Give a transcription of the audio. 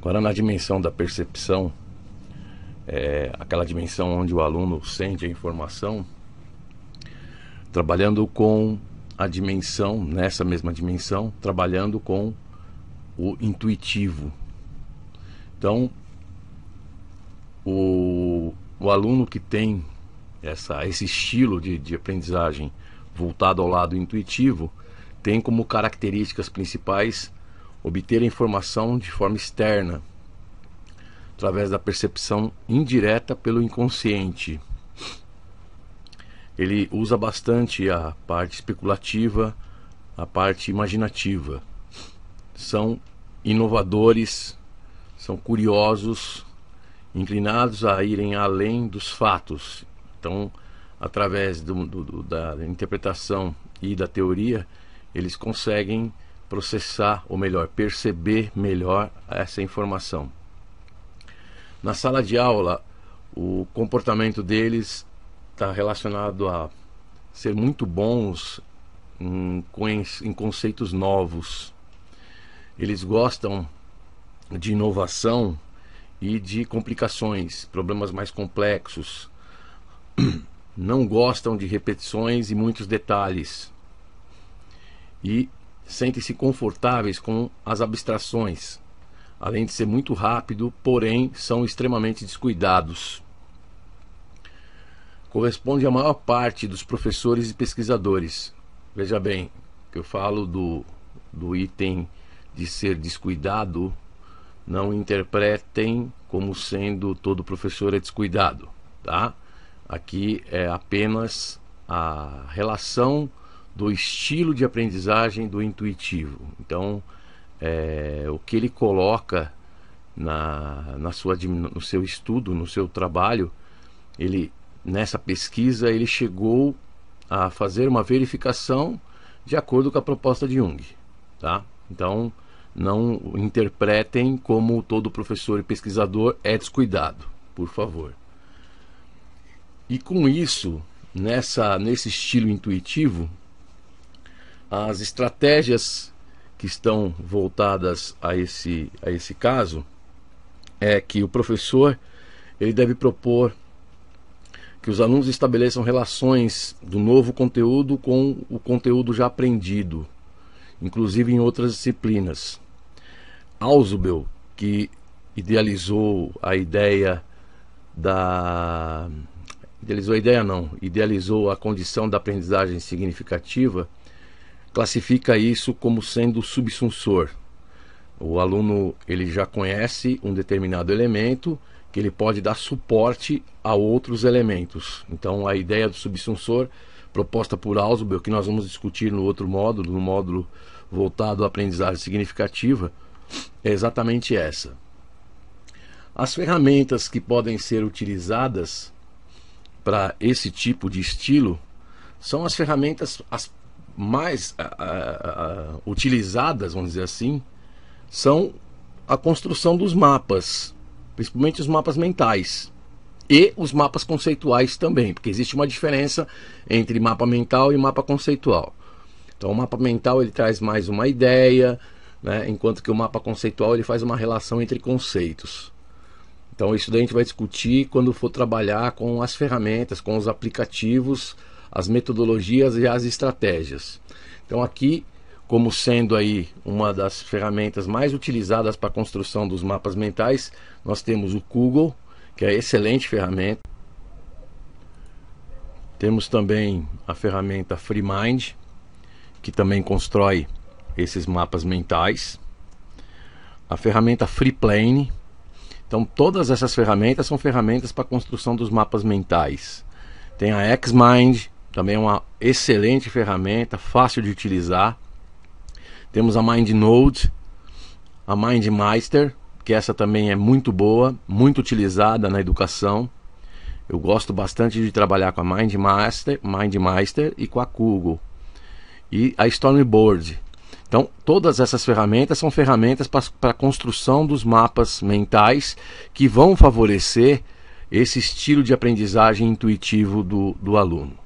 Agora, na dimensão da percepção, é, aquela dimensão onde o aluno sente a informação, trabalhando com a dimensão, nessa mesma dimensão, trabalhando com o intuitivo. Então, o, o aluno que tem essa, esse estilo de, de aprendizagem voltado ao lado intuitivo tem como características principais obter a informação de forma externa, através da percepção indireta pelo inconsciente. Ele usa bastante a parte especulativa, a parte imaginativa. São inovadores, são curiosos, inclinados a irem além dos fatos. Então, através do, do, da interpretação e da teoria, eles conseguem processar, ou melhor, perceber melhor essa informação. Na sala de aula, o comportamento deles está relacionado a ser muito bons em, em conceitos novos. Eles gostam de inovação e de complicações, problemas mais complexos. Não gostam de repetições e muitos detalhes. E sentem-se confortáveis com as abstrações, além de ser muito rápido, porém são extremamente descuidados. Corresponde à maior parte dos professores e pesquisadores. Veja bem, que eu falo do, do item de ser descuidado, não interpretem como sendo todo professor é descuidado, tá? Aqui é apenas a relação do estilo de aprendizagem do intuitivo. Então, é, o que ele coloca na, na sua, no seu estudo, no seu trabalho, ele nessa pesquisa ele chegou a fazer uma verificação de acordo com a proposta de Jung, tá? Então não interpretem como todo professor e pesquisador é descuidado, por favor. E com isso, nessa nesse estilo intuitivo, as estratégias que estão voltadas a esse, a esse caso é que o professor ele deve propor que os alunos estabeleçam relações do novo conteúdo com o conteúdo já aprendido, inclusive em outras disciplinas. Ausubel, que idealizou a ideia da idealizou a ideia não, idealizou a condição da aprendizagem significativa, classifica isso como sendo subsunsor. O aluno ele já conhece um determinado elemento que ele pode dar suporte a outros elementos. Então a ideia do subsunsor proposta por Ausubel, que nós vamos discutir no outro módulo, no módulo voltado à aprendizagem significativa, é exatamente essa. As ferramentas que podem ser utilizadas para esse tipo de estilo são as ferramentas, as mais utilizadas, vamos dizer assim, são a construção dos mapas, principalmente os mapas mentais e os mapas conceituais também, porque existe uma diferença entre mapa mental e mapa conceitual. Então, o mapa mental ele traz mais uma ideia, né, enquanto que o mapa conceitual ele faz uma relação entre conceitos. Então, isso daí a gente vai discutir quando for trabalhar com as ferramentas, com os aplicativos as metodologias e as estratégias. Então aqui, como sendo aí uma das ferramentas mais utilizadas para a construção dos mapas mentais, nós temos o Google, que é excelente ferramenta. Temos também a ferramenta FreeMind, que também constrói esses mapas mentais. A ferramenta FreePlane. Então, todas essas ferramentas são ferramentas para a construção dos mapas mentais. Tem a XMind, também é uma excelente ferramenta, fácil de utilizar. Temos a MindNode, a MindMeister, que essa também é muito boa, muito utilizada na educação. Eu gosto bastante de trabalhar com a MindMeister, MindMeister e com a Google. E a Stormboard. Então, todas essas ferramentas são ferramentas para a construção dos mapas mentais que vão favorecer esse estilo de aprendizagem intuitivo do, do aluno.